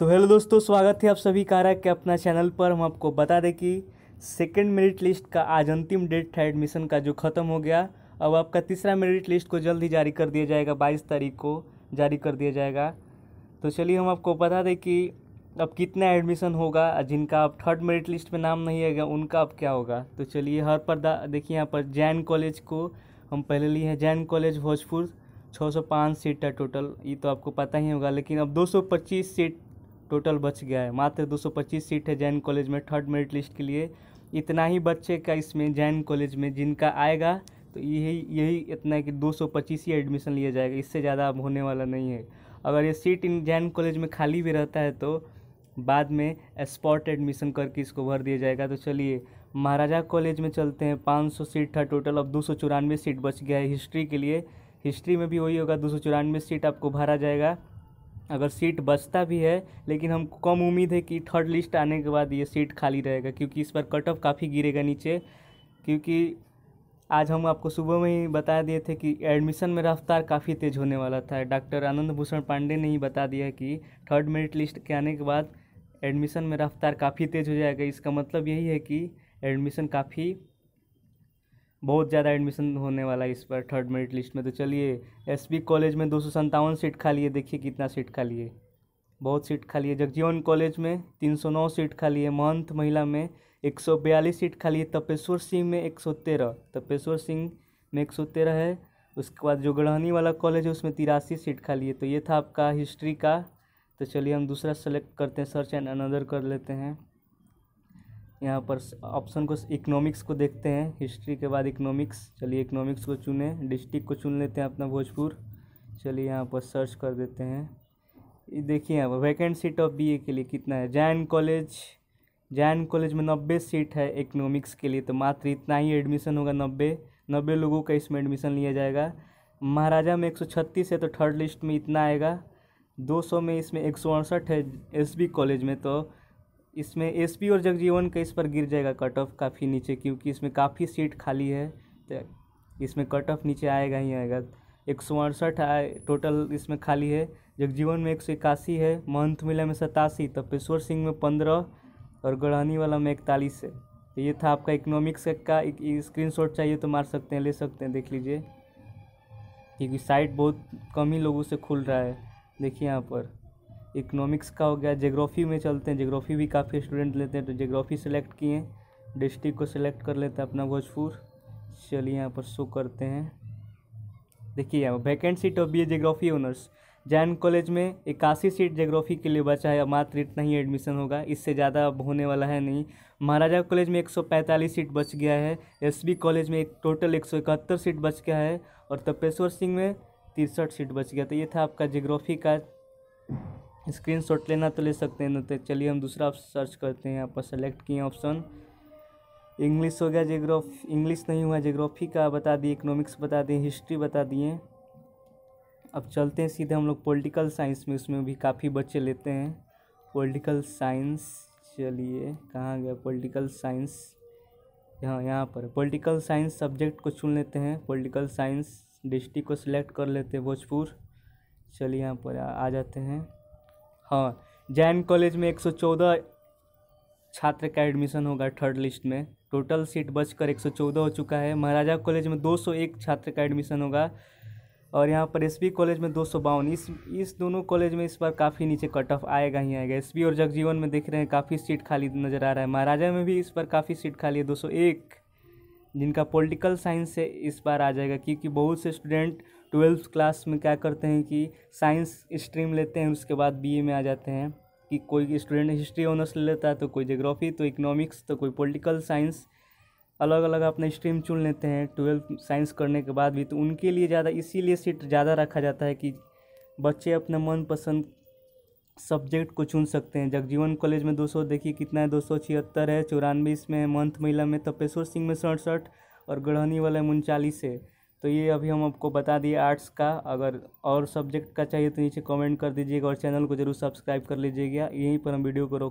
तो हेलो दोस्तों स्वागत है आप सभी का रहा है कि अपना चैनल पर हम आपको बता दें कि सेकेंड मेरिट लिस्ट का आज अंतिम डेट था एडमिशन का जो ख़त्म हो गया अब आपका तीसरा मेरिट लिस्ट को जल्द ही जारी कर दिया जाएगा बाईस तारीख को जारी कर दिया जाएगा तो चलिए हम आपको बता दें कि अब कितना एडमिशन होगा जिनका अब थर्ड मेरिट लिस्ट में नाम नहीं आएगा उनका अब क्या होगा तो चलिए हर पर देखिए यहाँ पर जैन कॉलेज को हम पहले लिए हैं जैन कॉलेज भोजपुर 605 सीट है टोटल ये तो आपको पता ही होगा लेकिन अब 225 सीट टोटल बच गया है मात्र 225 सीट है जैन कॉलेज में थर्ड मेरिट लिस्ट के लिए इतना ही बच्चे का इसमें जैन कॉलेज में जिनका आएगा तो यही यही इतना है कि 225 ही एडमिशन लिया जाएगा इससे ज़्यादा अब होने वाला नहीं है अगर ये सीट इन जैन कॉलेज में खाली भी रहता है तो बाद में स्पॉट एडमिशन करके इसको भर दिया जाएगा तो चलिए महाराजा कॉलेज में चलते हैं पाँच सीट था टोटल अब दो सीट बच गया है हिस्ट्री के लिए हिस्ट्री में भी वही होगा दो सीट आपको भरा जाएगा अगर सीट बचता भी है लेकिन हमको कम उम्मीद है कि थर्ड लिस्ट आने के बाद ये सीट खाली रहेगा क्योंकि इस बार कट ऑफ काफ़ी गिरेगा नीचे क्योंकि आज हम आपको सुबह में ही बता दिए थे कि एडमिशन में रफ्तार काफ़ी तेज़ होने वाला था डॉक्टर आनंद भूषण पांडे ने ही बता दिया कि थर्ड मेरिट लिस्ट के आने के बाद एडमिशन में रफ्तार काफ़ी तेज़ हो जाएगा इसका मतलब यही है कि एडमिशन काफ़ी बहुत ज़्यादा एडमिशन होने वाला है इस पर थर्ड मेरिट लिस्ट में तो चलिए एस कॉलेज में दो सीट खाली है देखिए कितना सीट खाली है बहुत सीट खाली है जगजीवन कॉलेज में 309 सीट खाली है महंत महिला में 142 सीट खाली है तपेश्वर सिंह में 113 तपेश्वर सिंह में 113 है उसके बाद जो गढ़हनी वाला कॉलेज है उसमें तिरासी सीट खाली है तो ये था आपका हिस्ट्री का तो चलिए हम दूसरा सेलेक्ट करते हैं सर्च एंड अनदर कर लेते हैं यहाँ पर ऑप्शन को इकोनॉमिक्स को देखते हैं हिस्ट्री के बाद इकोनॉमिक्स चलिए इकोनॉमिक्स को चुने डिस्ट्रिक्ट को चुन लेते हैं अपना भोजपुर चलिए यहाँ पर सर्च कर देते हैं देखिए यहाँ पर वैकेंट सीट ऑफ बीए के लिए कितना है जैन कॉलेज जैन कॉलेज में नब्बे सीट है इकोनॉमिक्स के लिए तो मात्र इतना ही एडमिशन होगा नब्बे नब्बे लोगों का इसमें एडमिशन लिया जाएगा महाराजा में एक सौ छत्तीस है तो थर्ड लिस्ट में इतना आएगा दो सौ में इसमें एक सौ अड़सठ है एस बी कॉलेज में तो इसमें एसपी और जगजीवन का इस पर गिर जाएगा कट ऑफ काफ़ी नीचे क्योंकि इसमें काफ़ी सीट खाली है तो इसमें कट ऑफ नीचे आएगा ही आएगा एक सौ अड़सठ टोटल इसमें खाली है जगजीवन में एक सौ इक्यासी है महंत मिला में सतासी तपेश्वर सिंह में पंद्रह और गढ़हनी वाला में इकतालीस है तो ये था आपका इकोनॉमिक्स का स्क्रीन शॉट चाहिए तो मार सकते हैं ले सकते हैं देख लीजिए क्योंकि साइट बहुत कम ही लोगों से खुल रहा है देखिए यहाँ पर इकोनॉमिक्स का हो गया जोग्राफ़ी में चलते हैं जोग्राफ़ी भी काफ़ी स्टूडेंट लेते हैं तो जोग्राफ़ी सेलेक्ट किए डिस्ट्रिक्ट को सिलेक्ट कर लेते हैं अपना भोजपुर चलिए यहाँ पर शो करते हैं देखिए यहाँ vacant seat of B A geography honours Jain college में इक्यासी सीट जोग्राफ़ी के लिए बचा है मात्र इतना ही एडमिशन होगा इससे ज़्यादा अब होने वाला है नहीं महाराजा कॉलेज में 145 सीट बच गया है एसबी कॉलेज में एक टोटल इकहत्तर सीट बच गया है और तपेश्वर सिंह में तिरसठ सीट बच गया तो ये था आपका जोग्राफ़ी का स्क्रीनशॉट लेना तो ले सकते हैं ना तो चलिए हम दूसरा सर्च करते हैं यहाँ पर सेलेक्ट किए ऑप्शन इंग्लिश हो गया जोग्राफ इंग्लिश नहीं हुआ जोग्राफी का बता दिए इकोनॉमिक्स बता दिए हिस्ट्री बता दिए अब चलते हैं सीधे हम लोग पोलिटिकल साइंस में उसमें भी काफ़ी बच्चे लेते हैं पोलिटिकल साइंस चलिए कहाँ गया पोलिटिकल साइंस यहाँ यहाँ पर पोलिटिकल साइंस सब्जेक्ट को चुन लेते हैं पोलिटिकल साइंस डिस्ट्रिक्ट को सिलेक्ट कर लेते हैं भोजपुर चलिए यहाँ पर आ जाते हैं हाँ जैन कॉलेज में 114 छात्र का एडमिशन होगा थर्ड लिस्ट में टोटल सीट बचकर 114 हो चुका है महाराजा कॉलेज में 201 छात्र का एडमिशन होगा और यहाँ पर एस कॉलेज में दो इस इस दोनों कॉलेज में इस बार काफ़ी नीचे कट ऑफ आएगा ही आएगा एस और जगजीवन में देख रहे हैं काफ़ी सीट खाली नज़र आ रहा है महाराजा में भी इस बार काफ़ी सीट खाली है दो जिनका पॉलिटिकल साइंस से इस बार आ जाएगा क्योंकि बहुत से स्टूडेंट ट्वेल्थ क्लास में क्या करते हैं कि साइंस स्ट्रीम लेते हैं उसके बाद बी में आ जाते हैं कि कोई स्टूडेंट हिस्ट्री ऑनर्स ले लेता है तो कोई जोग्राफी तो इकोनॉमिक्स तो कोई पॉलिटिकल साइंस अलग अलग अपना स्ट्रीम चुन लेते हैं ट्वेल्थ साइंस करने के बाद भी तो उनके लिए ज़्यादा इसीलिए सीट ज़्यादा रखा जाता है कि बच्चे अपने मनपसंद सब्जेक्ट को चुन सकते हैं जगजीवन कॉलेज में 200 देखिए कितना है दो सौ छिहत्तर है चौरानवे इसमें मंथ महिला में तपेश्वर तो सिंह में सड़सठ और गढ़हनी वाला है उनचालीस है तो ये अभी हम आपको बता दिए आर्ट्स का अगर और सब्जेक्ट का चाहिए तो नीचे कमेंट कर दीजिएगा और चैनल को जरूर सब्सक्राइब कर लीजिएगा यहीं पर हम वीडियो को रोक